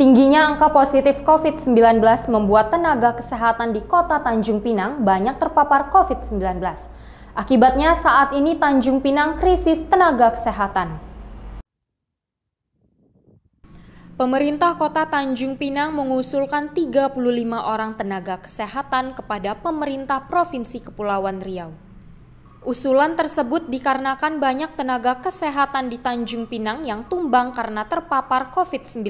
Tingginya angka positif COVID-19 membuat tenaga kesehatan di kota Tanjung Pinang banyak terpapar COVID-19. Akibatnya saat ini Tanjung Pinang krisis tenaga kesehatan. Pemerintah Kota Tanjung Pinang mengusulkan 35 orang tenaga kesehatan kepada pemerintah Provinsi Kepulauan Riau. Usulan tersebut dikarenakan banyak tenaga kesehatan di Tanjung Pinang yang tumbang karena terpapar COVID-19.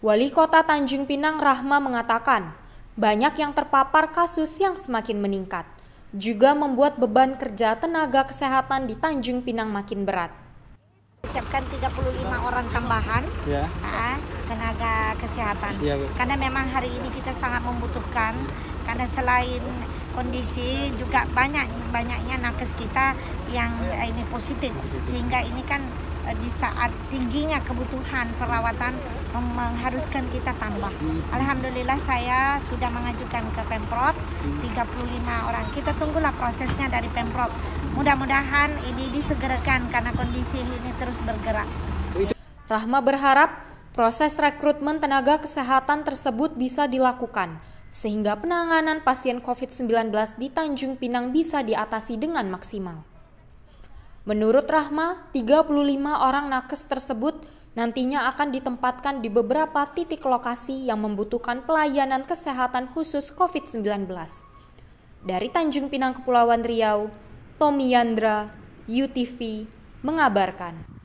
Wali Kota Tanjung Pinang Rahma mengatakan, banyak yang terpapar kasus yang semakin meningkat, juga membuat beban kerja tenaga kesehatan di Tanjung Pinang makin berat. Siapkan 35 orang tambahan ya. tenaga kesehatan, ya, karena memang hari ini kita sangat membutuhkan, karena selain kondisi juga banyak banyaknya nakes kita yang eh, ini positif, sehingga ini kan Eh, di saat tingginya kebutuhan perawatan mengharuskan kita tambah. Alhamdulillah saya sudah mengajukan ke Pemprov 35 orang. Kita tunggulah prosesnya dari Pemprov. Mudah-mudahan ini disegerakan karena kondisi ini terus bergerak. Rahma berharap proses rekrutmen tenaga kesehatan tersebut bisa dilakukan sehingga penanganan pasien COVID-19 di Tanjung Pinang bisa diatasi dengan maksimal. Menurut Rahma, 35 orang nakes tersebut nantinya akan ditempatkan di beberapa titik lokasi yang membutuhkan pelayanan kesehatan khusus COVID-19. Dari Tanjung Pinang, Kepulauan Riau, Tommy Yandra, UTV, mengabarkan.